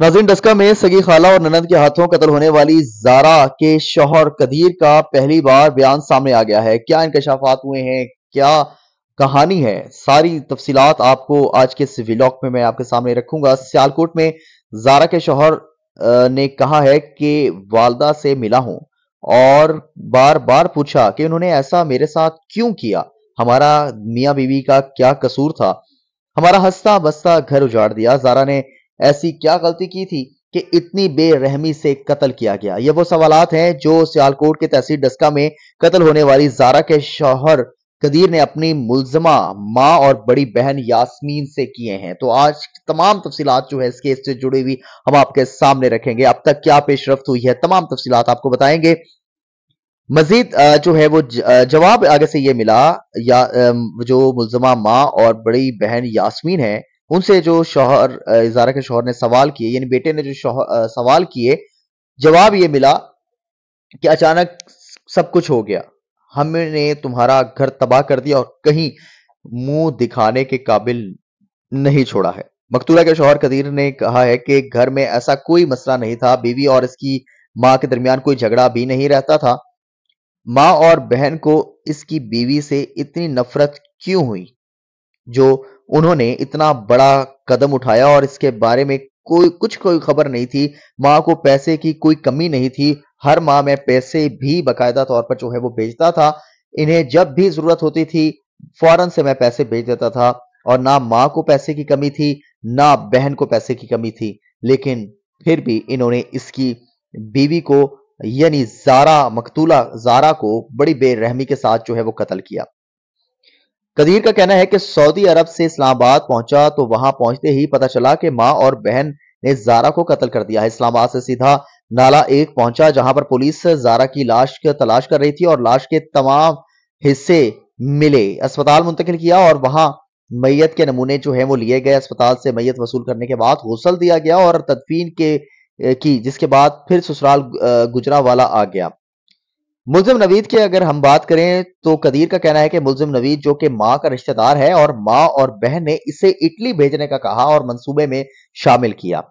नाजरीन डस्का में सगी खाला और ननद के हाथों कत्ल होने वाली जारा के शोहर कदीर का पहली बार बयान सामने आ गया है क्या इंकशाफात हुए हैं क्या कहानी है सारी तफसीलात आपको आज के विलॉक में मैं आपके सामने रखूंगा सियालकोट में जारा के शोहर ने कहा है कि वालदा से मिला हूं और बार बार पूछा कि उन्होंने ऐसा मेरे साथ क्यों किया हमारा मियाँ बीवी का क्या कसूर था हमारा हंसता बसता घर उजाड़ दिया जारा ने ऐसी क्या गलती की थी कि इतनी बेरहमी से कत्ल किया गया ये वो सवाल हैं जो सियालकोट के तहसील डस्का में कत्ल होने वाली जारा के शौहर कदीर ने अपनी मुलजमा माँ और बड़ी बहन यास्मीन से किए हैं तो आज तमाम तफसीलात जो है इस केस से जुड़ी हुई हम आपके सामने रखेंगे अब तक क्या पेशरफ हुई है तमाम तफसीलात आपको बताएंगे मजीद जो है वो जवाब आगे से ये मिला या जो मुलजमा माँ और बड़ी बहन यास्मीन है उनसे जो शोहर इजारा के शोहर ने सवाल किए यानी बेटे ने जो आ, सवाल किए जवाब ये मिला कि अचानक सब कुछ हो गया हमने तुम्हारा घर तबाह कर दिया और कहीं मुंह दिखाने के काबिल नहीं छोड़ा है मकतूला के शोहर कदीर ने कहा है कि घर में ऐसा कोई मसला नहीं था बीवी और इसकी माँ के दरमियान कोई झगड़ा भी नहीं रहता था माँ और बहन को इसकी बीवी से इतनी नफरत क्यों हुई जो उन्होंने इतना बड़ा कदम उठाया और इसके बारे में कोई कुछ कोई खबर नहीं थी माँ को पैसे की कोई कमी नहीं थी हर माह में पैसे भी बकायदा तौर पर जो है वो भेजता था इन्हें जब भी जरूरत होती थी फौरन से मैं पैसे भेज देता था और ना माँ को पैसे की कमी थी ना बहन को पैसे की कमी थी लेकिन फिर भी इन्होंने इसकी बीवी को यानी जारा मकतूला जारा को बड़ी बेरहमी के साथ जो है वो कत्ल किया कदीर का कहना है कि सऊदी अरब से इस्लामाबाद पहुंचा तो वहां पहुंचते ही पता चला कि मां और बहन ने जारा को कत्ल कर दिया है इस्लामाबाद से सीधा नाला एक पहुंचा जहां पर पुलिस जारा की लाश की तलाश कर रही थी और लाश के तमाम हिस्से मिले अस्पताल मुंतकिल किया और वहां मैयत के नमूने जो है वो लिए गए अस्पताल से मैयत वसूल करने के बाद हौसल दिया गया और तदफीन के की जिसके बाद फिर ससुराल गुजरा वाला आ गया मुलजम नवीद की अगर हम बात करें तो कदीर का कहना है कि मुलजिम नवीद जो कि माँ का रिश्तेदार है और माँ और बहन ने इसे इटली भेजने का कहा और मंसूबे में शामिल किया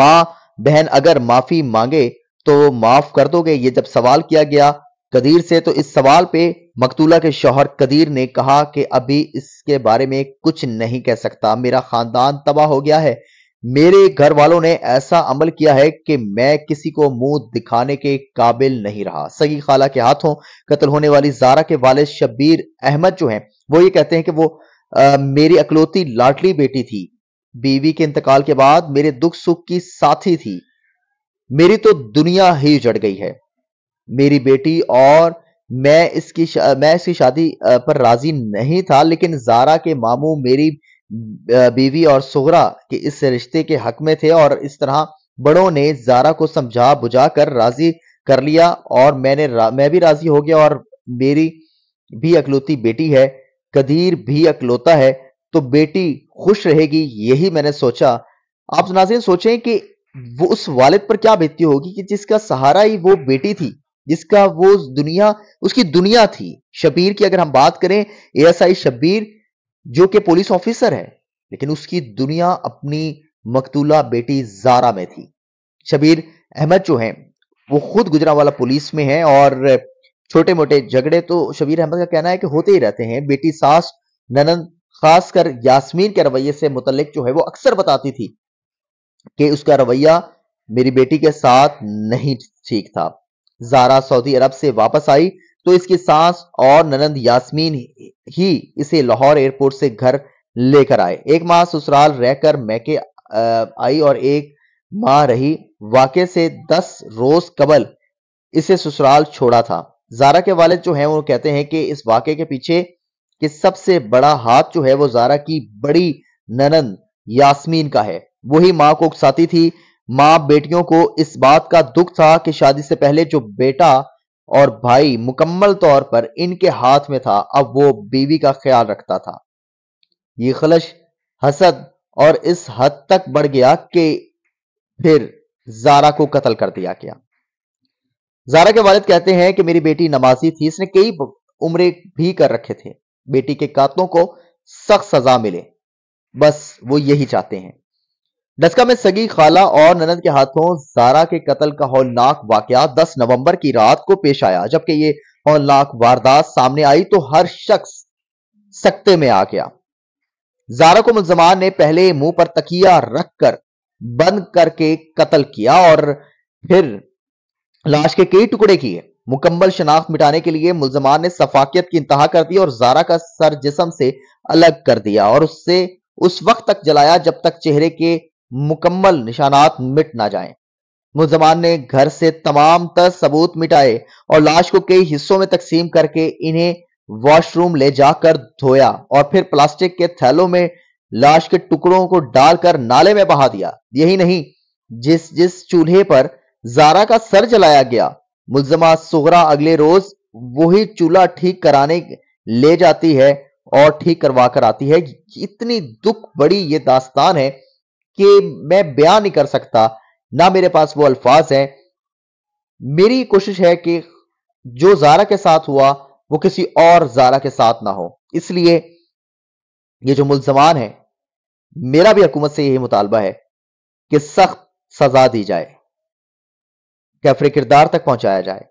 माँ बहन अगर माफी मांगे तो माफ कर दोगे ये जब सवाल किया गया कदीर से तो इस सवाल पे मकतूला के शोहर कदीर ने कहा कि अभी इसके बारे में कुछ नहीं कह सकता मेरा खानदान तबाह हो गया है मेरे घर वालों ने ऐसा अमल किया है कि मैं किसी को मुंह दिखाने के काबिल नहीं रहा सगी खाला के हाथों कत्ल होने वाली जारा के वाले शब्बीर अहमद जो हैं वो ये कहते हैं कि वो आ, मेरी अकलौती लाडली बेटी थी बीवी के इंतकाल के बाद मेरे दुख सुख की साथी थी मेरी तो दुनिया ही उजड़ गई है मेरी बेटी और मैं इसकी मैं इसकी शादी पर राजी नहीं था लेकिन जारा के मामू मेरी बीवी और सोगरा के इस रिश्ते के हक में थे और इस तरह बड़ों ने जारा को समझा बुझा कर राजी कर लिया और मैंने मैं भी राजी हो गया और मेरी भी अकलौती बेटी है कदीर भी अकलौता है तो बेटी खुश रहेगी यही मैंने सोचा आप नाजिन सोचें कि वो उस वालिद पर क्या बेहती होगी कि जिसका सहारा ही वो बेटी थी जिसका वो दुनिया उसकी दुनिया थी शबीर की अगर हम बात करें एएसआई शबीर जो कि पुलिस ऑफिसर है लेकिन उसकी दुनिया अपनी मकतूला बेटी जारा में थी शबीर अहमद जो है वो खुद गुजरावाला पुलिस में है और छोटे मोटे झगड़े तो शबीर अहमद का कहना है कि होते ही रहते हैं बेटी सास ननन खासकर यास्मीन के रवैये से मुतलिक जो है वो अक्सर बताती थी कि उसका रवैया मेरी बेटी के साथ नहीं ठीक था जारा सऊदी अरब से वापस आई तो इसकी सास और ननंद यास्मीन ही इसे लाहौर एयरपोर्ट से घर लेकर आए एक माह ससुराल रहकर मैके आई और एक माह रही वाक्य से दस रोज कबल इसे ससुराल छोड़ा था जारा के वालिद जो हैं वो कहते हैं कि इस वाक्य के पीछे कि सबसे बड़ा हाथ जो है वो जारा की बड़ी ननंद यास्मीन का है वही माँ को उकसाती थी माँ बेटियों को इस बात का दुख था कि शादी से पहले जो बेटा और भाई मुकम्मल तौर पर इनके हाथ में था अब वो बीवी का ख्याल रखता था ये खलश हसद और इस हद तक बढ़ गया कि फिर जारा को कत्ल कर दिया गया जारा के वालिद कहते हैं कि मेरी बेटी नमाजी थी इसने कई उम्रे भी कर रखे थे बेटी के कातलों को सख्त सजा मिले बस वो यही चाहते हैं डस्का में सगी खाला और ननद के हाथों जारा के कत्ल का हौलनाक वाकया 10 नवंबर की रात को पेश आया जबकि ये हौलनाक वारदात सामने आई तो हर शख्स सकते में आ गया जारा को मुलजमान ने पहले मुंह पर तकिया रखकर बंद करके कत्ल किया और फिर लाश के कई टुकड़े किए मुकम्मल शनाख्त मिटाने के लिए मुलजमान ने सफाकियत की इंतहा कर दी और जारा का सर जिसम से अलग कर दिया और उससे उस वक्त तक जलाया जब तक चेहरे के मुकम्मल निशानात मिट ना जाए मुलजमान ने घर से तमाम तर सबूत मिटाए और लाश को कई हिस्सों में तकसीम करके इन्हें वॉशरूम ले जाकर धोया और फिर प्लास्टिक के थैलों में लाश के टुकड़ों को डालकर नाले में बहा दिया यही नहीं जिस जिस चूल्हे पर जारा का सर जलाया गया मुलजमा सोहरा अगले रोज वही चूल्हा ठीक कराने ले जाती है और ठीक करवा कर आती है इतनी दुख बड़ी ये दास्तान है कि मैं बयान नहीं कर सकता ना मेरे पास वो अल्फाज हैं मेरी कोशिश है कि जो जारा के साथ हुआ वो किसी और जारा के साथ ना हो इसलिए ये जो मुलजमान है मेरा भी हुकूमत से यही मुतालबा है कि सख्त सजा दी जाए कैफरे किरदार तक पहुंचाया जाए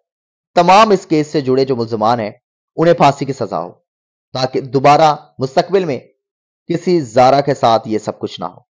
तमाम इस केस से जुड़े जो मुलजमान हैं उन्हें फांसी की सजा हो ताकि दोबारा मुस्तकबिल में किसी जारा के साथ ये सब कुछ ना हो